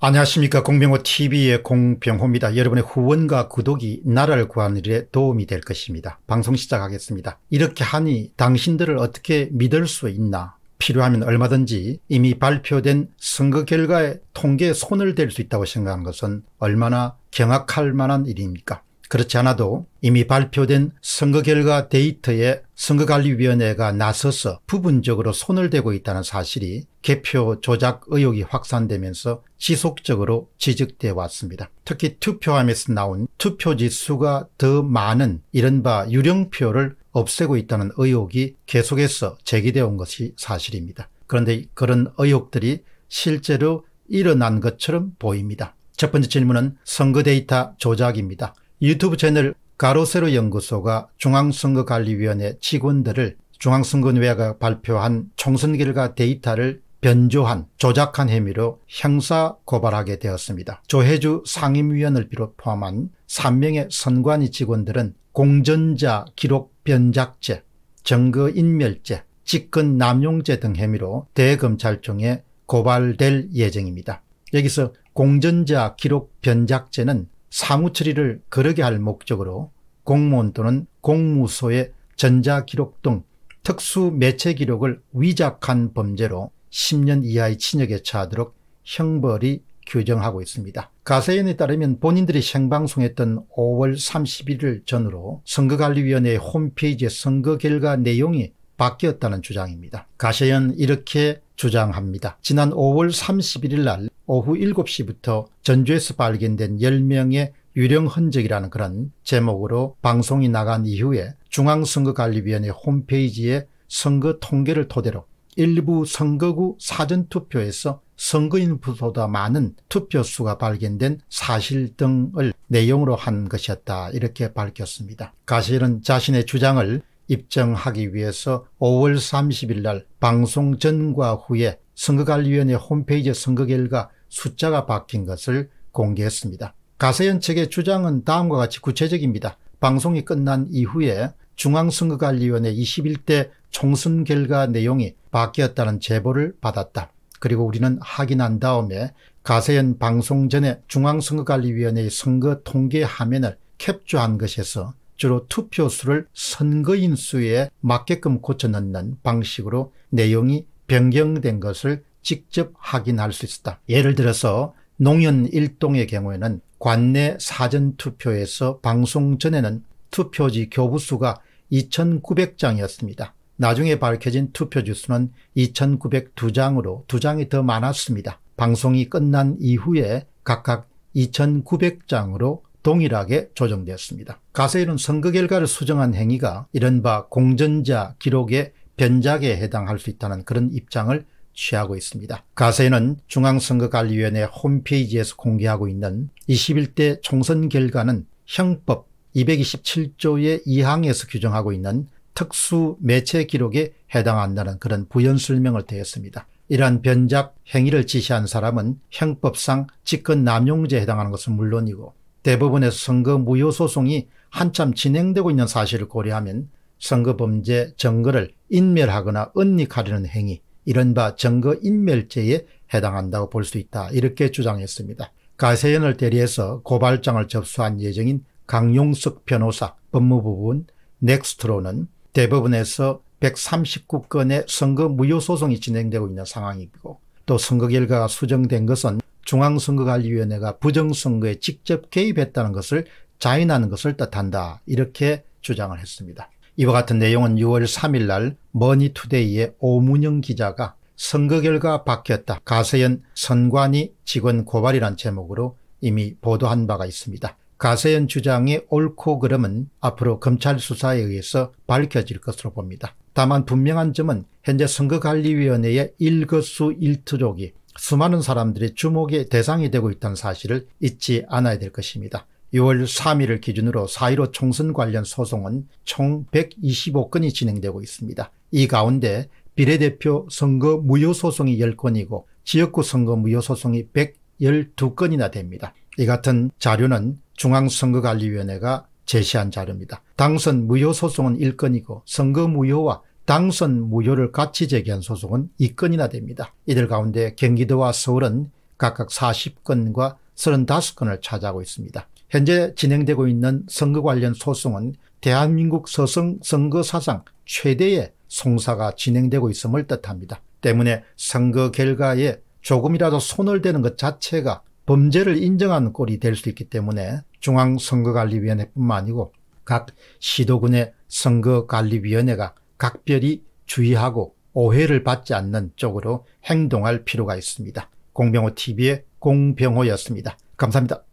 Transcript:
안녕하십니까 공병호TV의 공병호입니다. 여러분의 후원과 구독이 나라를 구하는 일에 도움이 될 것입니다. 방송 시작하겠습니다. 이렇게 하니 당신들을 어떻게 믿을 수 있나 필요하면 얼마든지 이미 발표된 선거 결과에 통계에 손을 댈 수 있다고 생각한 것은 얼마나 경악할 만한 일입니까 그렇지 않아도 이미 발표된 선거 결과 데이터에 선거관리위원회가 나서서 부분적으로 손을 대고 있다는 사실이 개표 조작 의혹이 확산되면서 지속적으로 지적돼 왔습니다. 특히 투표함에서 나온 투표지수가 더 많은 이른바 유령표를 없애고 있다는 의혹이 계속해서 제기되어 온 것이 사실입니다. 그런데 그런 의혹들이 실제로 일어난 것처럼 보입니다. 첫 번째 질문은 선거 데이터 조작입니다. 유튜브 채널 가로세로 연구소가 중앙선거관리위원회 직원들을 중앙선거위가 원회 발표한 총선 결과 데이터를 변조한 조작한 혐의로 형사 고발하게 되었습니다. 조혜주 상임위원을 비롯 포함한 3명의 선관위 직원들은 공전자 기록 변작죄, 증거인멸죄, 직권 남용죄 등 혐의로 대검찰청에 고발될 예정입니다. 여기서 공전자 기록 변작죄는 사무 처리를 거르게 할 목적으로 공무원 또는 공무소의 전자기록 등 특수 매체 기록을 위작한 범죄로 10년 이하의 징역에 처하도록 형벌이 규정하고 있습니다. 가세연에 따르면 본인들이 생방송했던 5월 31일 전으로 선거관리위원회 홈페이지의 선거 결과 내용이 바뀌었다는 주장입니다. 가세연 이렇게 주장합니다. 지난 5월 31일 날 오후 7시부터 전주에서 발견된 10명의 유령 흔적이라는 그런 제목으로 방송이 나간 이후에 중앙선거관리위원회 홈페이지에 선거 통계를 토대로 일부 선거구 사전투표에서 선거인보다 부 많은 투표수가 발견된 사실 등을 내용으로 한 것이었다 이렇게 밝혔습니다. 가실은 자신의 주장을 입증하기 위해서 5월 30일 날 방송 전과 후에 선거관리위원회 홈페이지 선거 결과 숫자가 바뀐 것을 공개했습니다. 가세연 측의 주장은 다음과 같이 구체적입니다. 방송이 끝난 이후에 중앙선거관리위원회 21대 총선 결과 내용이 바뀌었다는 제보를 받았다. 그리고 우리는 확인한 다음에 가세연 방송 전에 중앙선거관리위원회의 선거 통계 화면을 캡처한 것에서 주로 투표수를 선거인 수에 맞게끔 고쳐 넣는 방식으로 내용이 변경된 것을 직접 확인할 수 있었다. 예를 들어서 농연1동의 경우에는 관내 사전투표에서 방송 전에는 투표지 교부수가 2,900장이었습니다. 나중에 밝혀진 투표지 수는 2,902장으로 2장이 더 많았습니다. 방송이 끝난 이후에 각각 2,900장으로 동일하게 조정되었습니다. 가세일은 선거 결과를 수정한 행위가 이른바 공전자 기록의 변작에 해당할 수 있다는 그런 입장을 취하고 있습니다. 가세는 중앙선거관리위원회 홈페이지에서 공개하고 있는 21대 총선 결과는 형법 227조의 2항에서 규정하고 있는 특수 매체 기록에 해당한다는 그런 부연설명을 대했습니다. 이러한 변작 행위를 지시한 사람은 형법상 직권 남용죄에 해당하는 것은 물론이고 대법원에서 선거 무효 소송이 한참 진행되고 있는 사실을 고려하면 선거범죄 증거를 인멸하거나 은닉하려는 행위 이른바 증거인멸죄에 해당한다고 볼 수 있다 이렇게 주장했습니다. 가세연을 대리해서 고발장을 접수한 예정인 강용석 변호사 법무부분 넥스트로는 대법원에서 139건의 선거 무효 소송이 진행되고 있는 상황이고 또 선거 결과가 수정된 것은 중앙선거관리위원회가 부정선거에 직접 개입했다는 것을 자인하는 것을 뜻한다 이렇게 주장을 했습니다. 이와 같은 내용은 6월 3일 날 머니투데이의 오문영 기자가 선거 결과 바뀌었다. 가세연 선관위 직원 고발이란 제목으로 이미 보도한 바가 있습니다. 가세연 주장의 옳고 그름은 앞으로 검찰 수사에 의해서 밝혀질 것으로 봅니다. 다만 분명한 점은 현재 선거관리위원회의 일거수 일투족이 수많은 사람들의 주목의 대상이 되고 있다는 사실을 잊지 않아야 될 것입니다. 6월 3일을 기준으로 4.15 총선 관련 소송은 총 125건이 진행되고 있습니다. 이 가운데 비례대표 선거 무효 소송이 10건이고 지역구 선거 무효 소송이 112건이나 됩니다. 이 같은 자료는 중앙선거관리위원회가 제시한 자료입니다. 당선 무효 소송은 1건이고 선거 무효와 당선 무효를 같이 제기한 소송은 2건이나 됩니다. 이들 가운데 경기도와 서울은 각각 40건과 35건을 차지하고 있습니다. 현재 진행되고 있는 선거 관련 소송은 대한민국 서성 선거 사상 최대의 송사가 진행되고 있음을 뜻합니다. 때문에 선거 결과에 조금이라도 손을 대는 것 자체가 범죄를 인정하는 꼴이 될 수 있기 때문에 중앙선거관리위원회뿐만 아니고 각 시도군의 선거관리위원회가 각별히 주의하고 오해를 받지 않는 쪽으로 행동할 필요가 있습니다. 공병호TV의 공병호였습니다. 감사합니다.